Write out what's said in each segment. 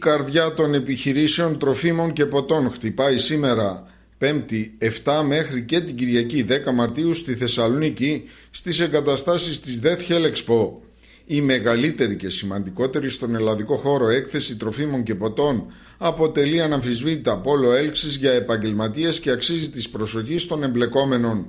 καρδιά των επιχειρήσεων τροφίμων και ποτών χτυπάει σήμερα 5η 7 μέχρι και την Κυριακή 10 Μαρτίου στη Θεσσαλονίκη στις εγκαταστάσεις της ΔΕΘ Expo. Η μεγαλύτερη και σημαντικότερη στον ελλαδικό χώρο έκθεση τροφίμων και ποτών αποτελεί αναμφισβήτητα πόλο έλξης για επαγγελματίες και αξίζει της προσοχής των εμπλεκόμενων.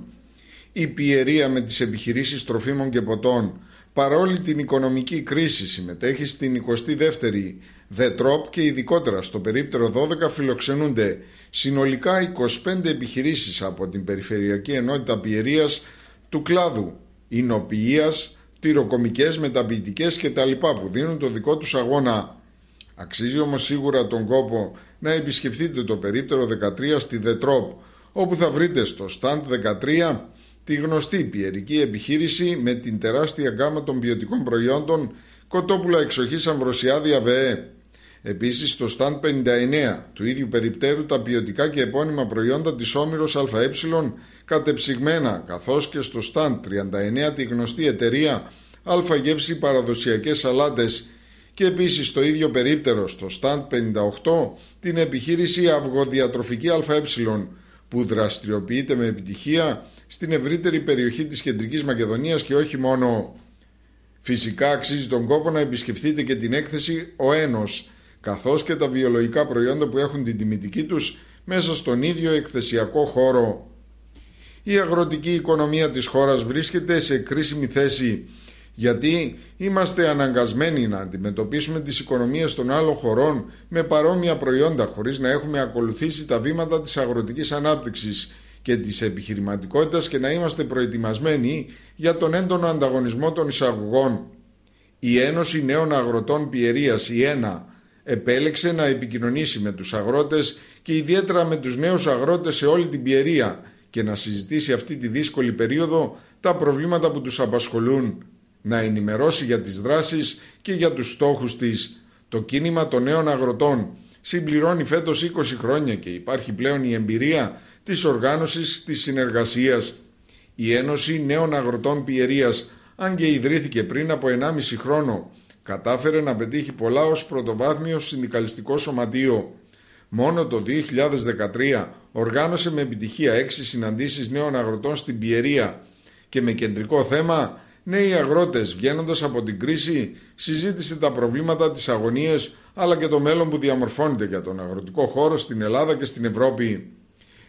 Η πιερία με τις επιχειρήσεις τροφίμων και ποτών παρόλη την οικονομική κρίση συμμετέχει στην 22η ΔΕΤΡΟΠ και ειδικότερα στο περίπτερο 12 φιλοξενούνται συνολικά 25 επιχειρήσεις από την Περιφερειακή Ενότητα Πιερίας του κλάδου Ινοποιίας, τυροκομικές, μεταποιητικές κτλ που δίνουν το δικό τους αγώνα. Αξίζει όμως σίγουρα τον κόπο να επισκεφτείτε το περίπτερο 13 στη ΔΕΤΡΟΠ όπου θα βρείτε στο stand 13 τη γνωστή πιερική επιχείρηση με την τεράστια γκάμα των ποιοτικών προϊόντων κοτόπουλα Εξοχής Αμβροσιάδη ΑΒΕ. Επίσης στο stand 59 του ίδιου περιπτέρου τα ποιοτικά και επώνυμα προϊόντα της Όμηρος ΑΕ κατεψυγμένα καθώς και στο stand 39 τη γνωστή εταιρεία αλφα γεύση παραδοσιακές σαλάτες και επίσης στο ίδιο περίπτερο στο stand 58 την επιχείρηση Αυγοδιατροφική ΑΕ που δραστηριοποιείται με επιτυχία στην ευρύτερη περιοχή της Κεντρικής Μακεδονίας και όχι μόνο φυσικά αξίζει τον κόπο να επισκεφθείτε και την έκθεση «Ο Ένος» καθώς και τα βιολογικά προϊόντα που έχουν την τιμητική τους μέσα στον ίδιο εκθεσιακό χώρο. Η αγροτική οικονομία της χώρας βρίσκεται σε κρίσιμη θέση γιατί είμαστε αναγκασμένοι να αντιμετωπίσουμε τις οικονομίες των άλλων χωρών με παρόμοια προϊόντα χωρίς να έχουμε ακολουθήσει τα βήματα της αγροτικής ανάπτυξης και της επιχειρηματικότητας και να είμαστε προετοιμασμένοι για τον έντονο ανταγωνισμό των εισαγωγών. Η Ένωση Νέων Αγροτών Πιερίας, η ΕΝΑ, επέλεξε να επικοινωνήσει με τους αγρότες και ιδιαίτερα με τους νέους αγρότες σε όλη την Πιερία και να συζητήσει αυτή τη δύσκολη περίοδο τα προβλήματα που τους απασχολούν να ενημερώσει για τις δράσεις και για τους στόχους της. Το κίνημα των νέων αγροτών συμπληρώνει φέτος 20 χρόνια και υπάρχει πλέον η εμπειρία της οργάνωσης της συνεργασίας. Η Ένωση Νέων Αγροτών Πιερίας, αν και ιδρύθηκε πριν από 1,5 χρόνο, κατάφερε να πετύχει πολλά ως πρωτοβάθμιο συνδικαλιστικό σωματείο. Μόνο το 2013 οργάνωσε με επιτυχία 6 συναντήσεις νέων αγροτών στην Πιερία και με κεντρικό θέμα Νέοι αγρότες βγαίνοντας από την κρίση συζήτησε τα προβλήματα, τις αγωνίες αλλά και το μέλλον που διαμορφώνεται για τον αγροτικό χώρο στην Ελλάδα και στην Ευρώπη.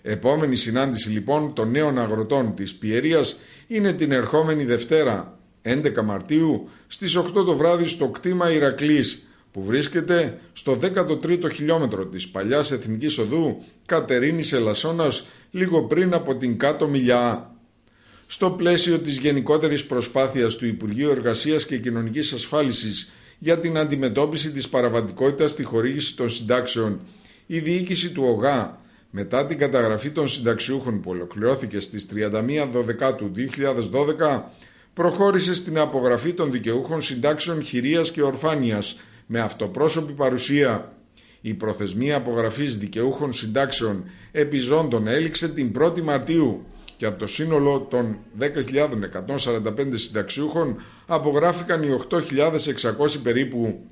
Επόμενη συνάντηση λοιπόν των νέων αγροτών της Πιερίας είναι την ερχόμενη Δευτέρα 11 Μαρτίου στις 8 το βράδυ στο κτήμα Ηρακλής που βρίσκεται στο 13ο χιλιόμετρο της παλιάς Εθνικής Οδού Κατερίνης Ελασσόνας λίγο πριν από την κάτω μιλιά στο πλαίσιο της γενικότερης προσπάθειας του Υπουργείου Εργασίας και Κοινωνικής Ασφάλισης για την αντιμετώπιση της παραβατικότητας στη χορήγηση των συντάξεων. Η διοίκηση του ΟΓΑ, μετά την καταγραφή των συνταξιούχων που ολοκληρώθηκε στις 31 Δεκάτου 2012, προχώρησε στην απογραφή των δικαιούχων συντάξεων χειρίας και ορφάνειας με αυτοπρόσωπη παρουσία. Η προθεσμία απογραφής δικαιούχων συντάξεων επιζώντων έληξε την 1η Μαρτίου και από το σύνολο των 10.145 συνταξιούχων απογράφηκαν οι 8.600 περίπου.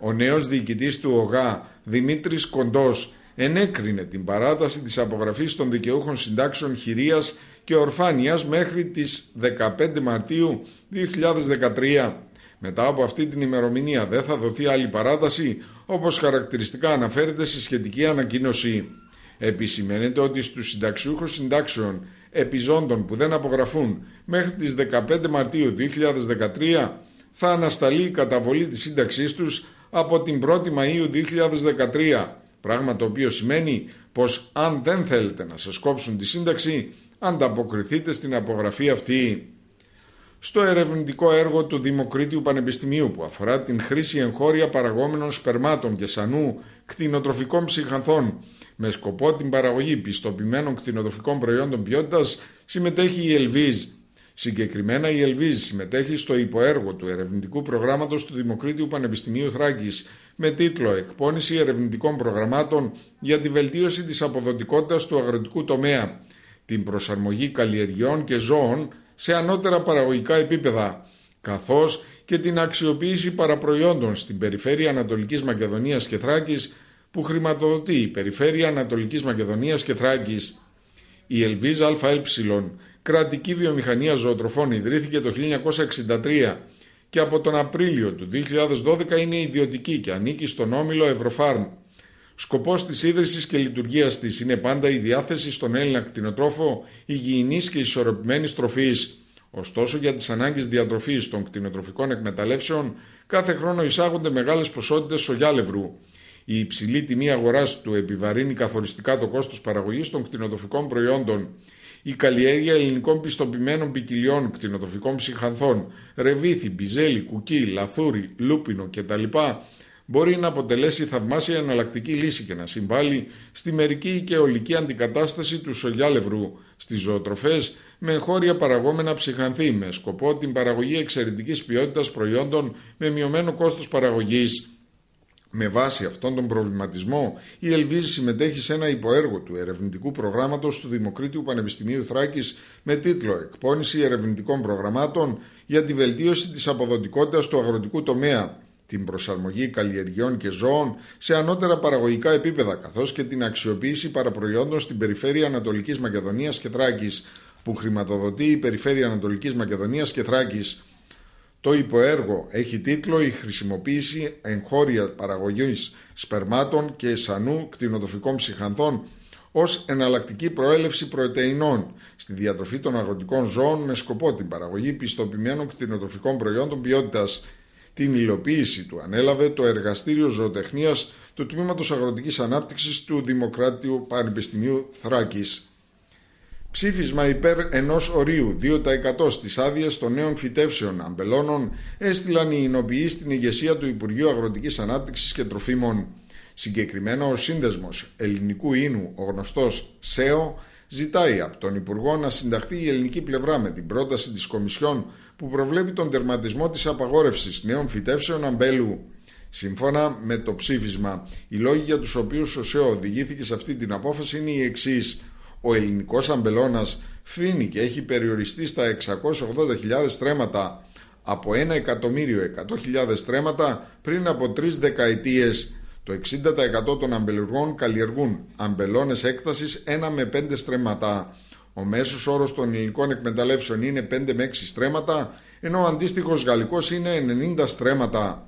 Ο νέος διοικητής του ΟΓΑ, Δημήτρης Κοντός, ενέκρινε την παράταση της απογραφής των δικαιούχων συντάξεων χειρίας και ορφάνειας μέχρι τις 15 Μαρτίου 2013. Μετά από αυτή την ημερομηνία δεν θα δοθεί άλλη παράταση, όπως χαρακτηριστικά αναφέρεται στη σχετική ανακοίνωση. Επισημαίνεται ότι στους συνταξιούχους συντάξεων επιζώντων που δεν απογραφούν μέχρι τις 15 Μαρτίου 2013 θα ανασταλεί η καταβολή της σύνταξής τους από την 1η Μαΐου 2013, πράγμα το οποίο σημαίνει πως αν δεν θέλετε να σας κόψουν τη σύνταξη, ανταποκριθείτε στην απογραφή αυτή. Στο ερευνητικό έργο του Δημοκρίτιου Πανεπιστημίου που αφορά την χρήση εγχώρια παραγόμενων σπερμάτων και σανού κτηνοτροφικών ψυχανθών με σκοπό την παραγωγή πιστοποιημένων κτηνοτροφικών προϊόντων ποιότητας συμμετέχει η Ελβίζ. Συγκεκριμένα η Ελβίζ συμμετέχει στο υποέργο του ερευνητικού προγράμματος του Δημοκρίτιου Πανεπιστημίου Θράκης με τίτλο Εκπώνηση ερευνητικών προγραμμάτων για τη βελτίωση της αποδοτικότητας του αγροτικού τομέα, την προσαρμογή καλλιεργειών και ζώων σε ανώτερα παραγωγικά επίπεδα, καθώς και την αξιοποίηση παραπροϊόντων στην περιφέρεια Ανατολικής Μακεδονίας και Θράκης που χρηματοδοτεί η Περιφέρεια Ανατολικής Μακεδονίας και Θράκης. Η Ελβίζα ΑΕ, κρατική βιομηχανία ζωοτροφών, ιδρύθηκε το 1963 και από τον Απρίλιο του 2012 είναι ιδιωτική και ανήκει στον όμιλο Ευρωφάρμ. Σκοπός της ίδρυσης και λειτουργίας της είναι πάντα η διάθεση στον Έλληνα κτηνοτρόφο υγιεινής και ισορροπημένης τροφής. Ωστόσο, για τις ανάγκες διατροφής των κτηνοτροφικών εκμεταλλεύσεων, κάθε χρόνο εισάγονται μεγάλες ποσότητες σογιάλευρου. Η υψηλή τιμή αγοράς του επιβαρύνει καθοριστικά το κόστος παραγωγής των κτηνοτροφικών προϊόντων. Η καλλιέργεια ελληνικών πιστοποιημένων ποικιλιών κτηνοτροφικών ψυχανθών, ρεβίθι, μπιζέλι, κουκί, λαθούρι, λούπινο κτλ. μπορεί να αποτελέσει θαυμάσια εναλλακτική λύση και να συμβάλλει στη μερική και ολική αντικατάσταση του σογιάλευρου στις ζωοτροφές με χώρια παραγόμενα ψυχανθή με σκοπό την παραγωγή εξαιρετικής ποιότητας προϊόντων με μειωμένο κόστος παραγωγής με βάση αυτόν τον προβληματισμό, η Ελβίζη συμμετέχει σε ένα υποέργο του ερευνητικού προγράμματος του Δημοκρίτιου Πανεπιστημίου Θράκης με τίτλο «Εκπώνηση ερευνητικών προγραμμάτων για τη βελτίωση της αποδοτικότητας του αγροτικού τομέα» την προσαρμογή καλλιεργειών και ζώων σε ανώτερα παραγωγικά επίπεδα, καθώς και την αξιοποίηση παραπροϊόντων στην περιφέρεια Ανατολικής Μακεδονίας και Θράκης, που χρηματοδοτεί η περιφέρεια Ανατολικής Μακεδονίας και Θράκης το υποέργο έχει τίτλο «Η χρησιμοποίηση εγχώρια παραγωγής σπερμάτων και σανού κτηνοτροφικών ψυχανθών ως εναλλακτική προέλευση πρωτεϊνών στη διατροφή των αγροτικών ζώων με σκοπό την παραγωγή πιστοποιημένων κτηνοτροφικών προϊόντων ποιότητας». Την υλοποίηση του ανέλαβε το Εργαστήριο Ζωοτεχνίας του Τμήματος Αγροτικής Ανάπτυξης του Δημοκράτιου Πανεπιστημίου Θράκης. Ψήφισμα υπέρ ενός ορίου 2% στις άδειες των νέων φυτεύσεων αμπελώνων έστειλαν οι εινοποιοί στην ηγεσία του Υπουργείου Αγροτικής Ανάπτυξης και Τροφίμων. Συγκεκριμένα, ο σύνδεσμος ελληνικού ίνου, ο γνωστός ΣΕΟ, ζητάει από τον Υπουργό να συνταχθεί η ελληνική πλευρά με την πρόταση της Κομισιόν που προβλέπει τον τερματισμό της απαγόρευσης νέων φυτεύσεων αμπέλου. Σύμφωνα με το ψήφισμα, οι λόγοι για τους οποίους ο ΣΕΟ οδηγήθηκε σε αυτή την απόφαση είναι οι εξής ο ελληνικός αμπελώνας φθήνει και έχει περιοριστεί στα 680.000 στρέμματα από 1.100.000 στρέμματα πριν από τρεις δεκαετίες. Το 60% των αμπελουργών καλλιεργούν αμπελώνες έκτασης 1 με 5 στρέμματα. Ο μέσος όρος των ελληνικών εκμεταλλεύσεων είναι 5 με 6 στρέμματα, ενώ ο αντίστοιχος γαλλικός είναι 90 στρέμματα.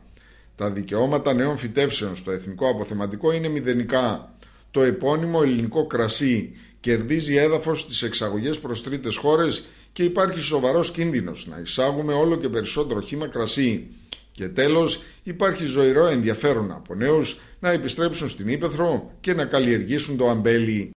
Τα δικαιώματα νέων φυτεύσεων στο εθνικό αποθεματικό είναι μηδενικά. Το επώνυμο ελληνικό κρασί κερδίζει έδαφος στις εξαγωγές προς τρίτες χώρες και υπάρχει σοβαρός κίνδυνος να εισάγουμε όλο και περισσότερο χήμα κρασί. Και τέλος, υπάρχει ζωηρό ενδιαφέρον από νέους να επιστρέψουν στην Ήπεθρο και να καλλιεργήσουν το αμπέλι.